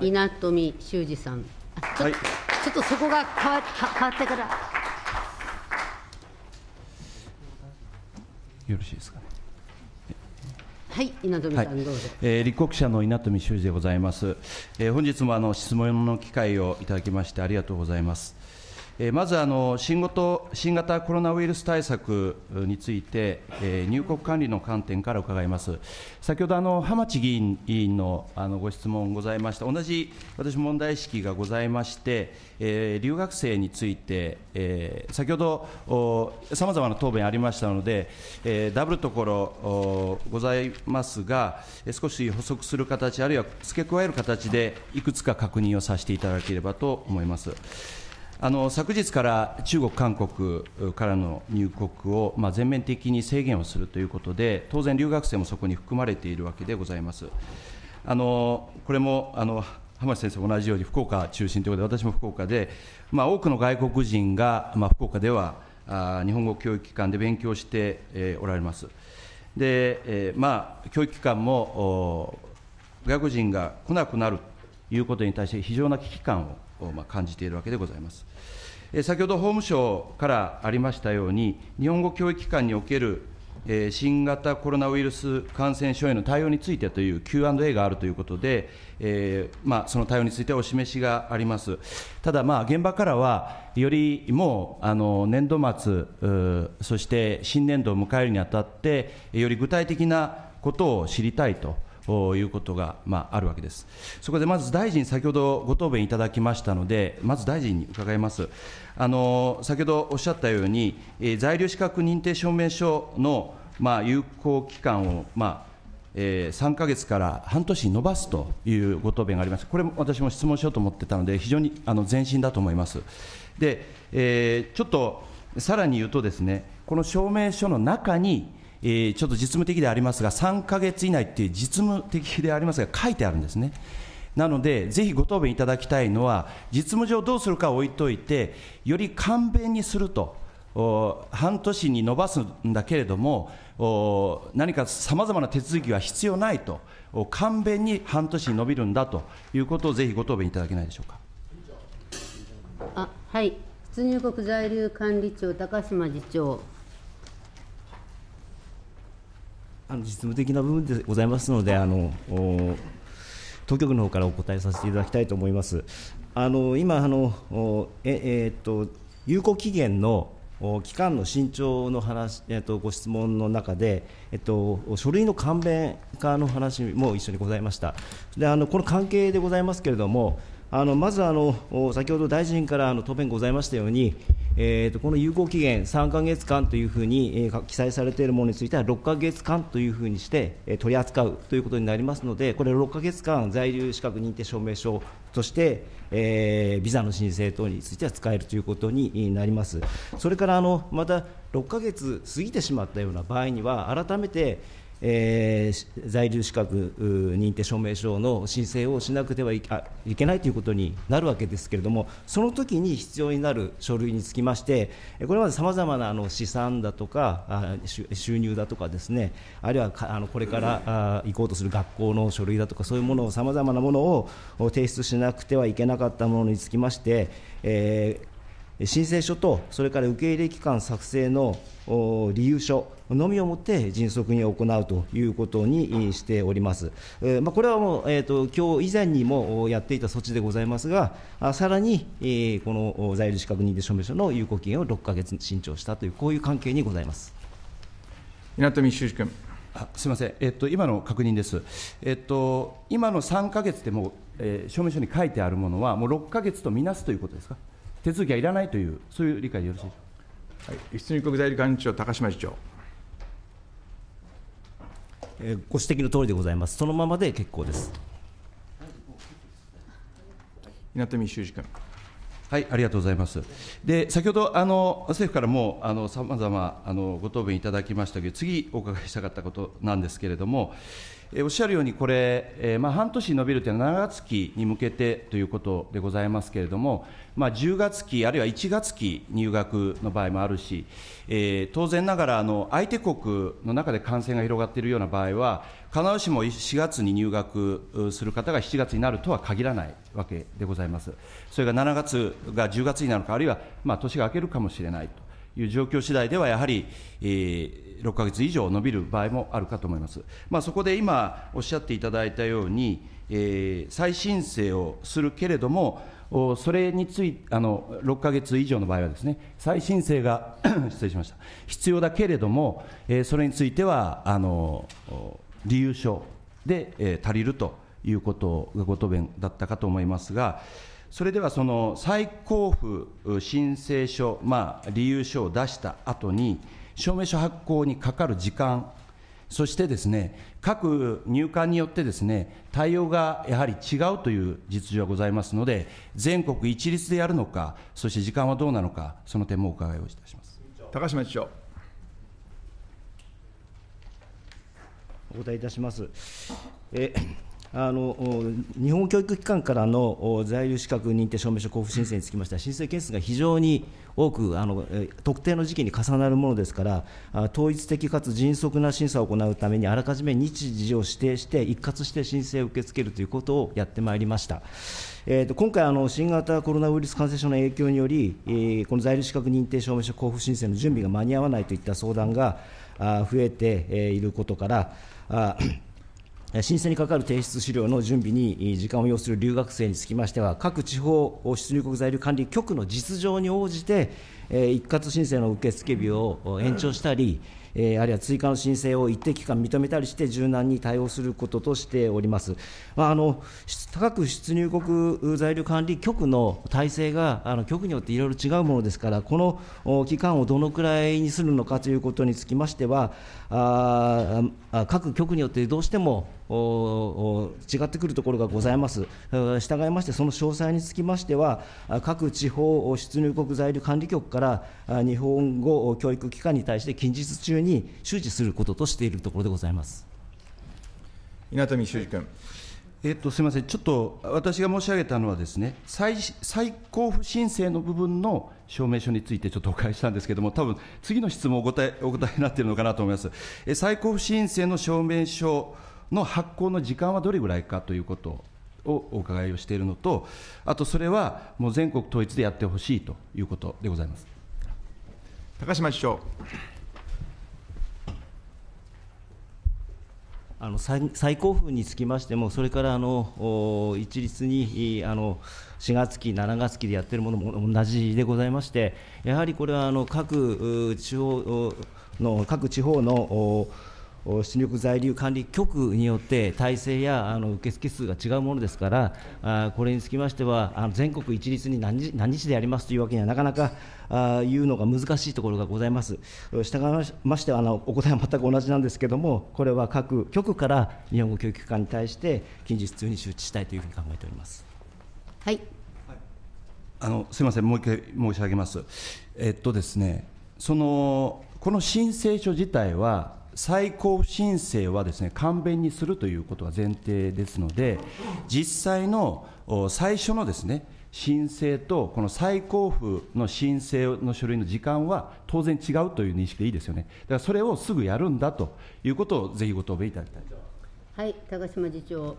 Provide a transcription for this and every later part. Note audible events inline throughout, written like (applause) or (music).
稲富修二さん、はい、ちょっとそこが変わ変わってから。よろしいですか、ね、はい、稲富さん、はどうぞ、えー、立国者の稲富修二でございます、えー、本日もあの質問の機会をいただきましてありがとうございます、まず新型コロナウイルス対策について、入国管理の観点から伺います。先ほど、浜地議員のご質問ございました、同じ私、問題意識がございまして、留学生について、先ほど、さまざまな答弁ありましたので、ダブルところございますが、少し補足する形、あるいは付け加える形で、いくつか確認をさせていただければと思います。あの昨日から中国、韓国からの入国を、まあ、全面的に制限をするということで、当然、留学生もそこに含まれているわけでございます。あのこれもあの浜田先生、同じように福岡中心ということで、私も福岡で、まあ、多くの外国人が、まあ、福岡ではあ日本語教育機関で勉強して、えー、おられます。で、えー、まあ、教育機関も外国人が来なくなるということに対して、非常な危機感をまあ、感じているわけでございます。先ほど法務省からありましたように、日本語教育機関における新型コロナウイルス感染症への対応についてという Q&A があるということで、えまあ、その対応についてお示しがあります。ただ、まあ、現場からは、よりもうあの年度末、そして新年度を迎えるにあたって、より具体的なことを知りたいとということが、まあ、あるわけです。そこでまず大臣、先ほどご答弁いただきましたので、まず大臣に伺います。あの先ほどおっしゃったように、えー、在留資格認定証明書の、まあ、有効期間を、まあ、えー、3か月から半年延ばすというご答弁がありました、これ、も私も質問しようと思ってたので、非常にあの前進だと思います。で、えー、ちょっとさらに言うとですね、この証明書の中に、えー、ちょっと実務的でありますが、3か月以内っていう実務的でありますが、書いてあるんですね。なので、ぜひご答弁いただきたいのは、実務上どうするか置いといて、より簡便にすると、半年に延ばすんだけれども、何かさまざまな手続きは必要ないと、簡便に半年に延びるんだということをぜひご答弁いただけないでしょうか。あはい出入国在留管理庁、高島次長。あの実務的な部分でございますので、あの当局の方からお答えさせていただきたいと思います。あの今あのえ、えー、っと有効期限の期間の伸長の話、えっと、ご質問の中で、えっと、書類の簡便化の話も一緒にございました、であのこの関係でございますけれども、あのまずあの、先ほど大臣からあの答弁ございましたように、えー、とこの有効期限3か月間というふうに、えー、記載されているものについては6か月間というふうにして、えー、取り扱うということになりますので、これ、6か月間在留資格認定証明書として、えー、ビザの申請等については使えるということになります。それからあのまた6ヶ月過ぎてしまったような場合には、改めてえー、在留資格認定証明書の申請をしなくてはいけないということになるわけですけれども、その時に必要になる書類につきまして、これまでさまざまなあの資産だとか、収入だとかですね、あるいはあのこれから行こうとする学校の書類だとか、そういうものを、さまざまなものを提出しなくてはいけなかったものにつきまして、えー、申請書と、それから受け入れ期間作成の理由書、のみをもって迅速に行うということにしております。まあ、これはもう、えーと、今日以前にもやっていた措置でございますが、さらに、えー、この在留資格認定証明書の有効期限を6か月伸長したという、こういう関係にございます。稲富修司君あすみません、えっと、今の確認です、えっと、今の3か月でもう、えー、証明書に書いてあるものは、もう6か月とみなすということですか、手続きはいらないという、そういう理解でよろしいでしょうか。はい、出入国在留管理庁、高島次長。えご指摘の通りでございます。そのままで結構です。稲富修司君。はい、ありがとうございます。で、先ほど、あの、政府からも、あの、さまざま、あの、ご答弁いただきましたけど、次、お伺いしたかったことなんですけれども。おっしゃるように、これ、まあ、半年延びるというのは、7月期に向けてということでございますけれども、まあ、10月期、あるいは1月期入学の場合もあるし、えー、当然ながらあの、相手国の中で感染が広がっているような場合は、必ずしも4月に入学する方が7月になるとは限らないわけでございます。それが7月が10月になるか、あるいはまあ年が明けるかもしれないと。いう状況次第では、やはり、えー、6か月以上延びる場合もあるかと思います。まあ、そこで今おっしゃっていただいたように、えー、再申請をするけれども、それについあの6か月以上の場合はですね、再申請が (coughs) 失礼しました、必要だけれども、えー、それについてはあの理由書で、えー、足りるということがご答弁だったかと思いますが、それではその再交付申請書、まあ、理由書を出した後に、証明書発行にかかる時間、そしてですね、各入管によってですね、対応がやはり違うという実情がございますので、全国一律でやるのか、そして時間はどうなのか、その点もお伺いをいたします高島市長。お答えいたします。え日本教育機関からの在留資格認定証明書交付申請につきましては、申請件数が非常に多く、あの特定の時期に重なるものですから、統一的かつ迅速な審査を行うために、あらかじめ日時を指定して、一括して申請を受け付けるということをやってまいりました。えーと、今回あの、新型コロナウイルス感染症の影響により、えー、この在留資格認定証明書交付申請の準備が間に合わないといった相談があ増えていることから、あ申請にかかる提出資料の準備に時間を要する留学生につきましては、各地方出入国在留管理局の実情に応じて、一括申請の受付日を延長したり、えあるいは追加の申請を一定期間認めたりして、柔軟に対応することとしております。まあ、あの各出入国在留管理局の体制が、あの局によっていろいろ違うものですから、この期間をどのくらいにするのかということにつきましては、あ各局によってどうしても違ってくるところがございます。従いまして、その詳細につきましては、各地方出入国在留管理局から日本語教育機関に対して近日中に周知することとしているところでございます。稲富修司君。えっと、すみません、ちょっと私が申し上げたのはですね、再再交付申請の部分の証明書についてちょっとお伺いしたんですけれども、多分次の質問お答えお答えになっているのかなと思います。え再交付申請の証明書の発行の時間はどれぐらいかということをお伺いをしているのと、あとそれはもう全国統一でやってほしいということでございます高島市長。あの最高峰につきましても、それからあの一律にあの4月期、7月期でやってるものも同じでございまして、やはりこれはあの各地方の、各地方の出力在留管理局によって体制やあの受付数が違うものですから、あこれにつきましては、あの全国一律に何日何日でやりますというわけにはなかなかあ言うのが難しいところがございます。したがいましてあの、お答えは全く同じなんですけれども、これは各局から日本語教育機関に対して、近日中に周知したいというふうに考えております。はい、あのすみません、もう一回申し上げます。えっとですね、そのこの申請書自体は最高申請はですね、簡便にするということは前提ですので、実際の最初のですね、申請とこの再交付の申請の書類の時間は当然違うという認識でいいですよね、だからそれをすぐやるんだということをぜひご答弁いただきたいはい高島次長。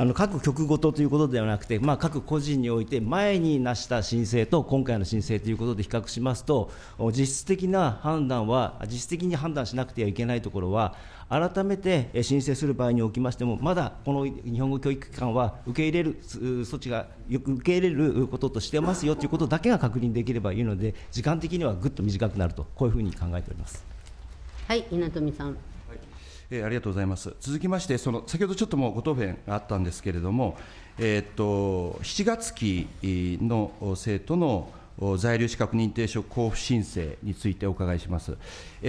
あの各局ごとということではなくて、まあ、各個人において前に成した申請と今回の申請ということで比較しますと実質的な判断は実質的に判断しなくてはいけないところは改めて申請する場合におきましてもまだこの日本語教育機関は受け入れる措置がよく受け入れることとしてますよということだけが確認できればいいので時間的にはぐっと短くなるとこういうふうに考えております。はい、稲富さん。ありがとうございます。続きまして、その先ほどちょっともうご答弁があったんですけれども、えっと7月期の生徒の在留資格認定証交付申請についてお伺いします。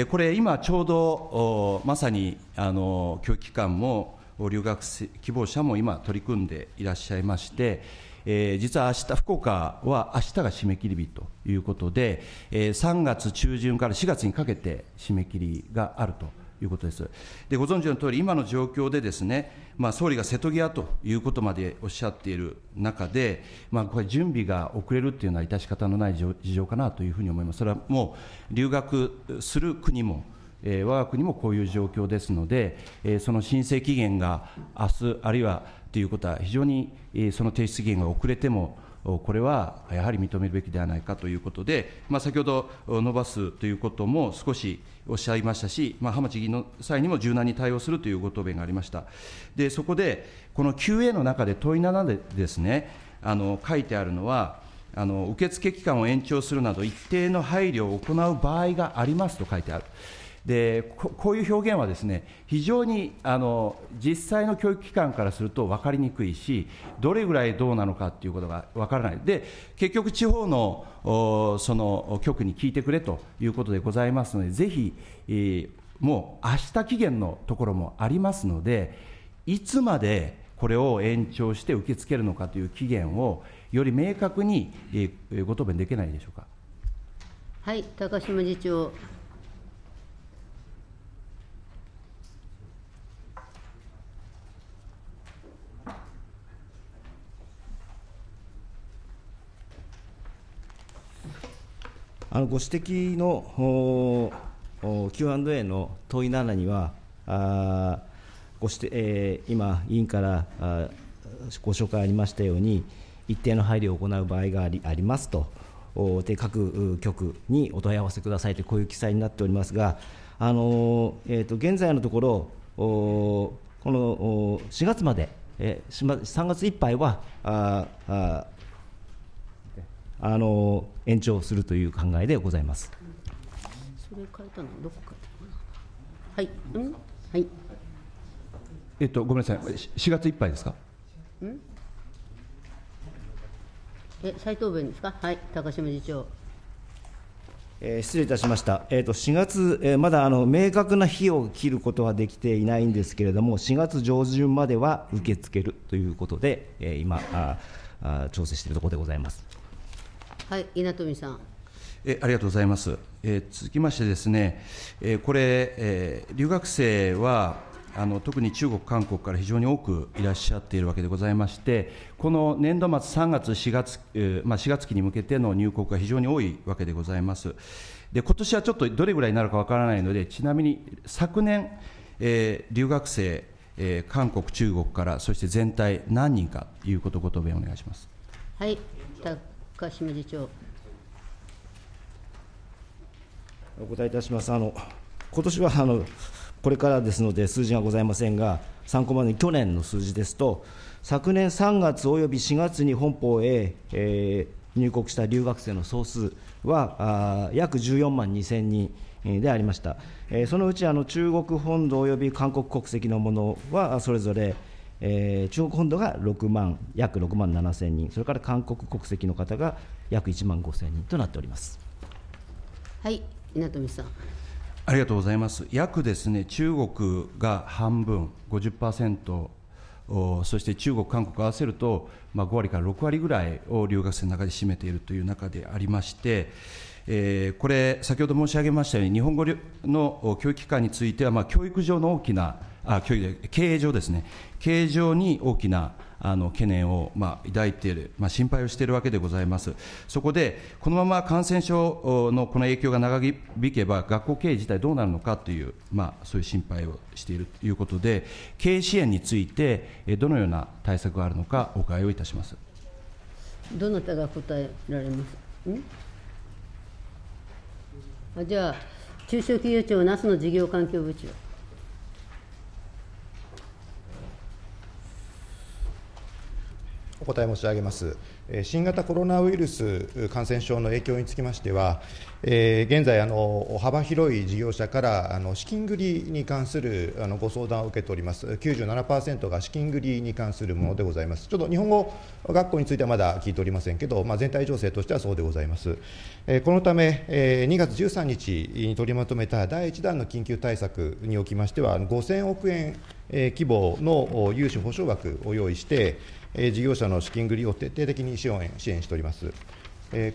これ、今ちょうどまさにあの教育機関も留学希望者も今、取り組んでいらっしゃいまして、えー、実は明日福岡は明日が締め切り日ということで、えー、3月中旬から4月にかけて締め切りがあると。いうことです。でご存知の通り、今の状況でですね、まあ、総理が瀬戸際ということまでおっしゃっている中で、まあ、これ、準備が遅れるっていうのは致し方のない事情かなというふうに思います。それはもう留学する国もえー、我が国もこういう状況ですので、えー、その申請期限が明日あるいはということは、非常に、えー、その提出期限が遅れても、これはやはり認めるべきではないかということで、まあ、先ほど伸ばすということも少し、おっしゃいましたし、まあ、浜地議員の際にも柔軟に対応するというご答弁がありました。で、そこで、この QA の中で問い7でですね、あの、書いてあるのは、あの受付期間を延長するなど、一定の配慮を行う場合がありますと書いてある。でこういう表現はですね、非常にあの実際の教育機関からすると分かりにくいし、どれぐらいどうなのかということが分からない、で結局、地方のその局に聞いてくれということでございますので、ぜひ、えー、もう明日期限のところもありますので、いつまでこれを延長して受け付けるのかという期限を、より明確に、えー、ご答弁できないでしょうか。はい高島次長あのご指摘の Q&A の問い7には、あごしてえー、今、委員からあご紹介ありましたように、一定の配慮を行う場合がありありますとで、各局にお問い合わせくださいと、こういう記載になっておりますが、あのえーと、と現在のところ、おこのお4月まで、えー、3月いっぱいは、あああの延長するという考えでございます。それ書いたのどこ書はい、うん、はい。えっとごめんなさい、四月いっぱいですか。うん。え、再答弁ですか。はい、高島次長。えー、失礼いたしました、えーと、と4月、えー、まだあの明確な日を切ることはできていないんですけれども、4月上旬までは受け付けるということで、えー、今ああ、調整しているところでございます。はい、稲富さん。えありがとうございます、え続きましてですね、えこれ、え留学生はあの特に中国、韓国から非常に多くいらっしゃっているわけでございまして、この年度末、3月、4月、えー、まあ、4月期に向けての入国が非常に多いわけでございます。で今年はちょっとどれぐらいになるかわからないので、ちなみに昨年、えー、留学生、えー、韓国、中国から、そして全体、何人かということをご答弁お願いします。はい川清水町。お答えいたします。あの今年はあのこれからですので数字がございませんが、参考までに去年の数字ですと、昨年3月および4月に本邦へ、えー、入国した留学生の総数はあ約14万2000人。でありました、えー、そのうちあの中国本土および韓国国籍のものはそれぞれえー、中国本土が6万約6万7千人、それから韓国国籍の方が約1万5千人となっております。はい稲富さんありがとうございます。約ですね、中国が半分、50%、そして中国、韓国合わせると、まあ、5割から6割ぐらいを留学生の中で占めているという中でありまして、えー、これ、先ほど申し上げましたように、日本語の教育機関については、まあ、教育上の大きなあ教育経営上ですね、経営上に大きなあの懸念を、まあ、抱いている、まあ、心配をしているわけでございます、そこで、このまま感染症のこの影響が長引けば、学校経営自体どうなるのかという、まあ、そういう心配をしているということで、経営支援について、どのような対策があるのか、お伺いをいたしますどなたが答えられますんあじゃあ、中小企業庁、那須の事業環境部長。お答え申し上げます。新型コロナウイルス感染症の影響につきましては、現在幅広い事業者から資金繰りに関するご相談を受けております、97%が資金繰りに関するものでございます、ちょっと日本語学校についてはまだ聞いておりませんけど、全体情勢としてはそうでございます。このため、2月13日に取りまとめた第1弾の緊急対策におきましては、5000億円規模の融資保証枠を用意して、事業者の資金繰りを徹底的に支援支援しております。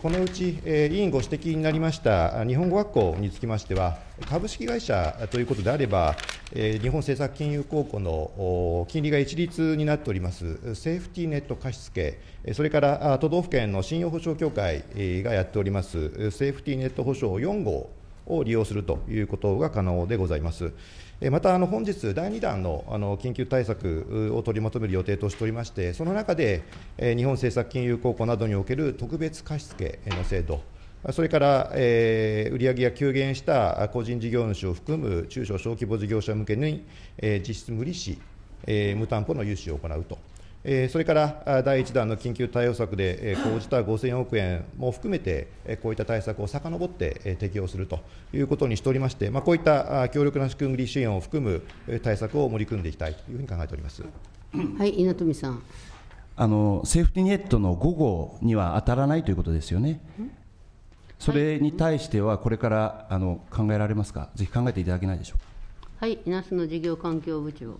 このうち、委員ご指摘になりました日本語学校につきましては、株式会社ということであれば、日本政策金融公庫の金利が一律になっております、セーフティーネット貸付、それから都道府県の信用保証協会がやっております、セーフティーネット保証4号を利用するということが可能でございます。また、本日、第2弾の緊急対策を取りまとめる予定としておりまして、その中で、日本政策金融公庫などにおける特別貸付の制度、それから、えー、売上が急減した個人事業主を含む中小小規模事業者向けに、えー、実質無利子、えー、無担保の融資を行うと。それから第1弾の緊急対応策で講じた5000億円も含めて、こういった対策を遡って適用するということにしておりまして、こういった強力な仕組み支援を含む対策を盛り組んでいきたいというふうに考えております。はい、稲富さんあのセーフティネットの5号には当たらないということですよね、それに対しては、これからあの考えられますか、ぜひ考えていただけないでしょうか。はい、那須の事業環境部長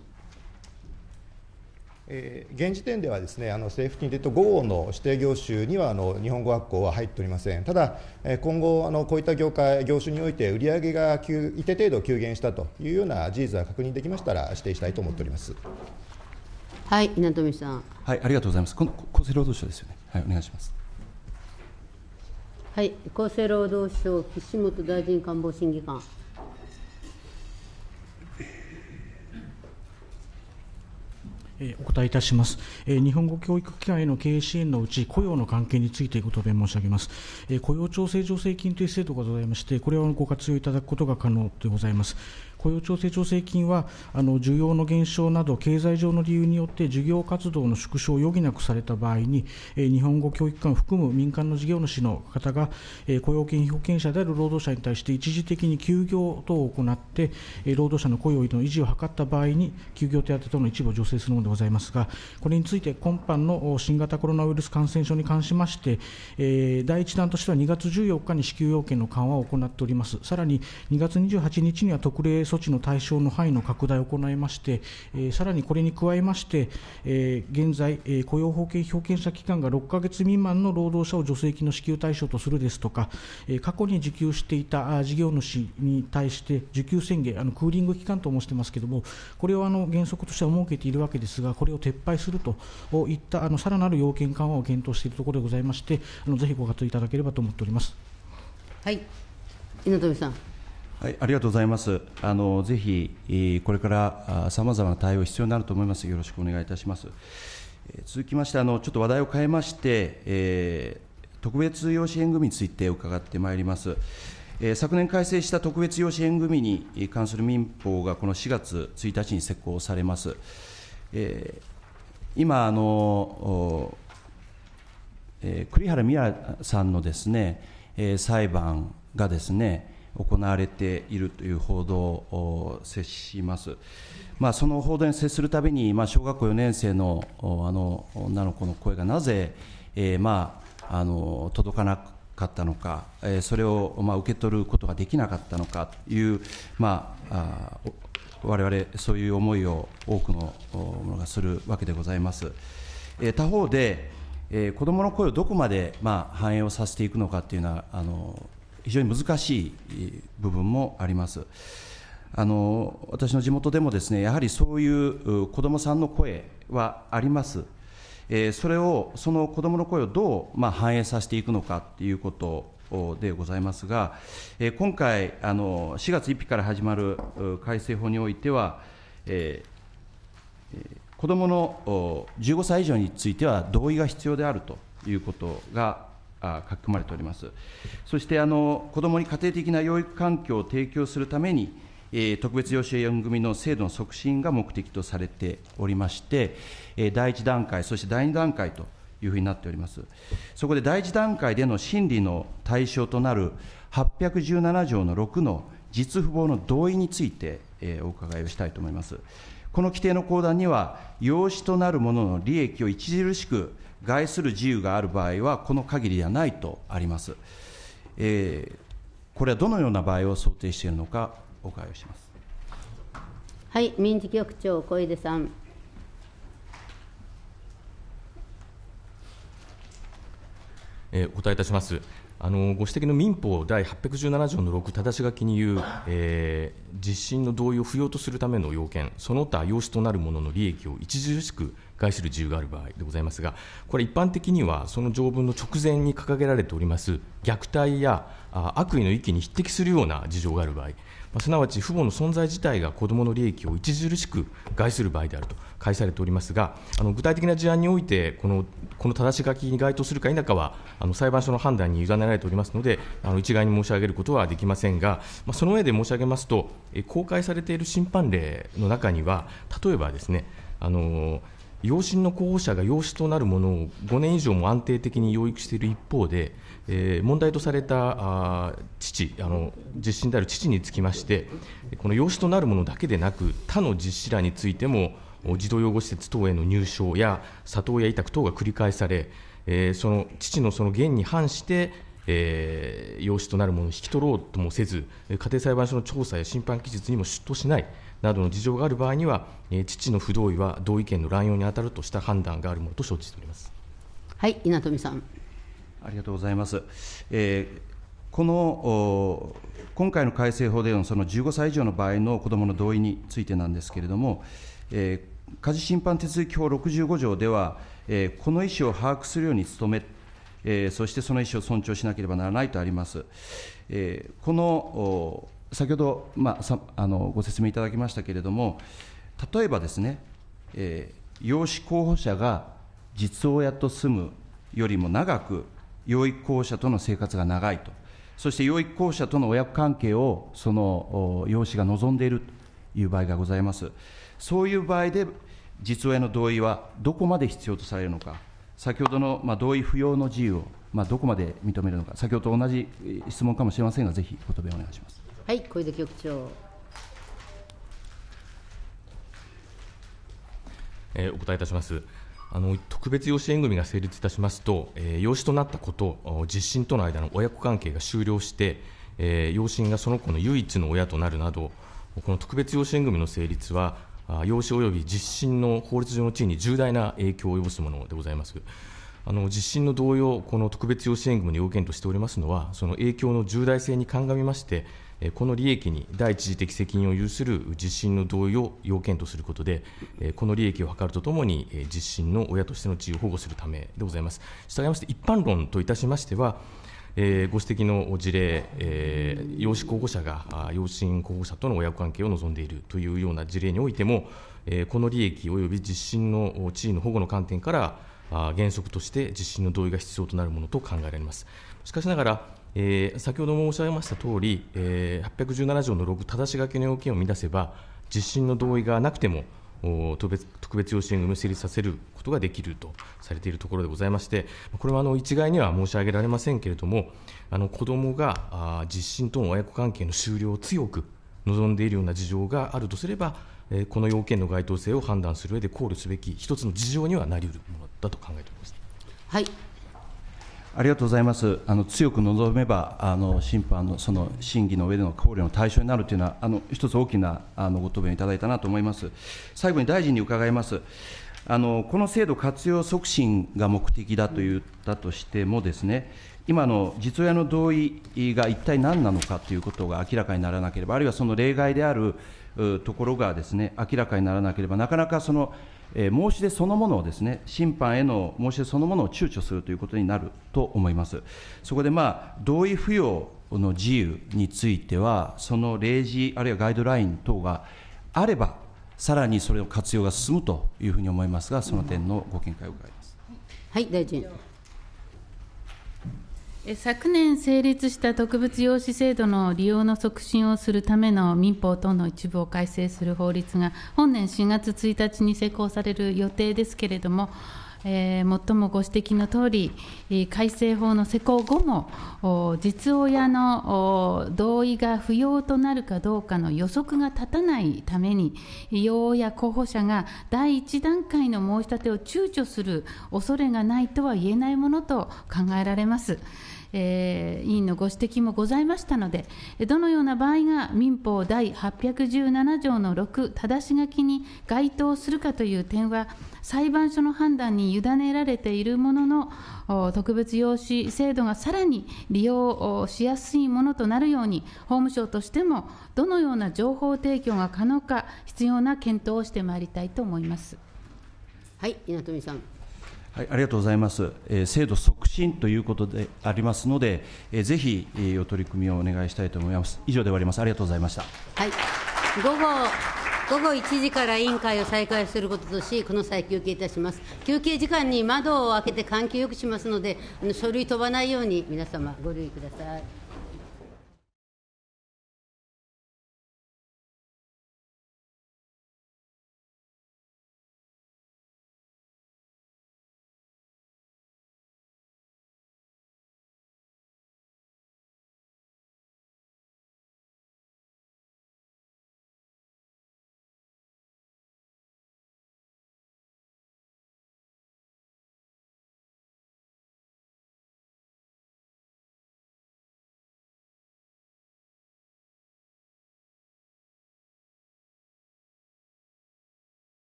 えー、現時点ではですねあの政府金でと5号の指定業種にはあの日本語学校は入っておりません、ただ、えー、今後あの、こういった業界、業種において売り上げが一定程度急減したというような事実が確認できましたら、指定したいと思っております。はい、稲富さん。はい、ありがとうございます。この厚生労働省ですよね。はい、お願いします。はい、厚生労働省、岸本大臣官房審議官。お答えいたします。日本語教育機関への経営支援のうち、雇用の関係についてご答弁申し上げます。雇用調整助成金という制度がございまして、これをご活用いただくことが可能でございます。雇用調整調整金はあの需要の減少など経済上の理由によって事業活動の縮小を余儀なくされた場合に、え日本語教育機関を含む民間の事業主の方が、え雇用権被保険者である労働者に対して一時的に休業等を行って、え労働者の雇用の維持を図った場合に休業手当等の一部を助成するものでございますがこれについて今般の新型コロナウイルス感染症に関しまして、え第1弾としては2月14日に支給要件の緩和を行っておりますさらに2月28日には特例措置の対象の範囲の拡大を行いまして、さらにこれに加えまして、現在、雇用保険表検者期間が6ヶ月未満の労働者を助成金の支給対象とするですとか、過去に受給していた事業主に対して受給宣言、あのクーリング期間と申してますけれども、これをあの原則としては設けているわけですが、これを撤廃するといったあのさらなる要件緩和を検討しているところでございまして、あのぜひご活用いただければと思っております。はい、稲富さん。ありがとうございます。あのぜひ、これからさまざまな対応必要になると思います。よろしくお願いいたします。続きまして、あのちょっと話題を変えまして、えー、特別養子縁組について伺ってまいります。えー、昨年改正した特別養子縁組に関する民法がこの4月1日に施行されます。えー、今あの、えー、栗原美也さんのですね、えー、裁判がですね、行われているという報道を接します。まあ、その報道に接するたびに、まあ、小学校4年生のあの女の子の声がなぜ、えー、まあ、あの届かなかったのか、えー、それを、まあ、受け取ることができなかったのかという、まあ、あ我々そういう思いを多くの者がするわけでございます。えー、他方で、えー、子どもの声をどこまで、まあ、反映をさせていくのかというのはあの非常に難しい部分もあります。あの私の地元でもですねやはりそういう子どもさんの声はあります、えー、それをその子どもの声をどう、まあ、反映させていくのかということでございますが、えー、今回あの4月1日から始まる改正法においては、えー、子どもの15歳以上については同意が必要であるということがあ書き込まれております。そしてあの子どもに家庭的な養育環境を提供するために、えー、特別養子縁組の制度の促進が目的とされておりまして、えー、第1段階、そして第2段階というふうになっております。そこで第1段階での審理の対象となる817条の6の実不法の同意について、えー、お伺いをしたいと思います。この規定の項談には、養子となる者の利益を著しく害する自由がある場合は、この限りではないとあります。えー、これはどのような場合を想定しているのか、お伺いをします。はい、民事局長、小出さん。えー、お答えいたします。あのご指摘の民法第817条の6、ただし書きに言う、えー、実施の同意を不要とするための要件、その他、要旨となるものの利益を著しく害する自由がある場合でございますが、これ、一般的にはその条文の直前に掲げられております虐待や悪意の域に匹敵するような事情がある場合、ますなわち父母の存在自体が子どもの利益を著しく害する場合であると返されておりますが、あの具体的な事案においてこの、このたし書きに該当するか否かは、あの裁判所の判断に委ねられておりますので、あの一概に申し上げることはできませんが、まあ、その上で申し上げますと、え公開されている審判例の中には、例えばですね、あのー養親の候補者が養子となるものを5年以上も安定的に養育している一方で、えー、問題とされたあ父あの、実親である父につきまして、この養子となるものだけでなく、他の実子らについても、児童養護施設等への入所や里親委託等が繰り返され、えー、その父のその言に反して、えー、養子となるものを引き取ろうともせず、家庭裁判所の調査や審判記述にも出頭しない。などの事情がある場合には、えー、父の不同意は同意見の乱用に当たるとした判断があるものと承知しておりますはい稲富さん。ありがとうございます。えーこの今回の改正法でのその15歳以上の場合の子どもの同意についてなんですけれども、えー、家事審判手続き法65条では、えー、この意思を把握するように努め、えー、そしてその意思を尊重しなければならないとあります。えー、この先ほど、まあ、さあのご説明いただきましたけれども、例えばですね、えー、養子候補者が実親と住むよりも長く、養育候補者との生活が長いと、そして養育候補者との親子関係をその養子が望んでいるという場合がございます。そういう場合で実親の同意はどこまで必要とされるのか、先ほどの、まあ、同意不要の自由を、まあ、どこまで認めるのか、先ほどと同じ質問かもしれませんが、ぜひご答弁お願いします。はい小出局長えー、お答えいたしますあの特別養子縁組が成立いたしますと、えー、養子となった子と実親との間の親子関係が終了して、えー、養親がその子の唯一の親となるなど、この特別養子縁組の成立は、養子及び実親の法律上の地位に重大な影響を及ぼすものでございます。あの実親の同様、この特別養子縁組の要件としておりますのは、その影響の重大性に鑑みまして、この利益に第一次的責任を有する実震の同意を要件とすることで、この利益を図るとともに、実震の親としての地位を保護するためでございます。従いまして、一般論といたしましては、えご指摘の事例、え養子候補者が養子候補者との親子関係を望んでいるというような事例においても、えこの利益及び実震の地位の保護の観点から、原則として実施の同意が必要となるものと考えられます。しかしながら、えー、先ほども申し上げましたとおり、えー、817条の6、正し書きの要件を満たせば、実施の同意がなくても、特別特別養子縁組を成立させることができるとされているところでございまして、これはあの一概には申し上げられませんけれども、あの子どもが実施との親子関係の終了を強く望んでいるような事情があるとすれば、えー、この要件の該当性を判断する上で考慮すべき一つの事情にはなりうるものだと考えております。はいありがとうございます。あの強く望めばあの審判のその審議の上での考慮の対象になるというのはあの一つ大きなあのご答弁いただいたなと思います。最後に大臣に伺います。あのこの制度活用促進が目的だと言ったとしてもですね。今の実親の同意が一体何なのかということが明らかにならなければ、あるいはその例外であるところがですね明らかにならなければ、なかなかそのえ申し出そのものをですね、審判への申し出そのものを躊躇するということになると思います。そこでまあ、同意付与の自由については、その例示、あるいはガイドライン等があれば、さらにそれの活用が進むというふうに思いますが、その点のご見解を伺います。はい、大臣。昨年成立した特別養子制度の利用の促進をするための民法等の一部を改正する法律が、本年4月1日に施行される予定ですけれども、えー、最もご指摘のとおり、改正法の施行後も、実親の同意が不要となるかどうかの予測が立たないために、要親候補者が第1段階の申し立てを躊躇する恐れがないとは言えないものと考えられます。えー、委員のご指摘もございましたので、どのような場合が民法第817条の6、ただし書きに該当するかという点は、裁判所の判断に委ねられているものの、特別養子制度がさらに利用しやすいものとなるように、法務省としても、どのような情報提供が可能か、必要な検討をしてまいりたいと思います。はい、稲富さん。はい、ありがとうございます、えー、制度促進ということでありますので、えー、ぜひ、えー、お取り組みをお願いしたいと思います。以上で終わります。ありがとうございました。はい、午後午後1時から委員会を再開することとし、この際休憩いたします。休憩時間に窓を開けて換気を良くしますので、あの書類飛ばないように皆様ご留意ください。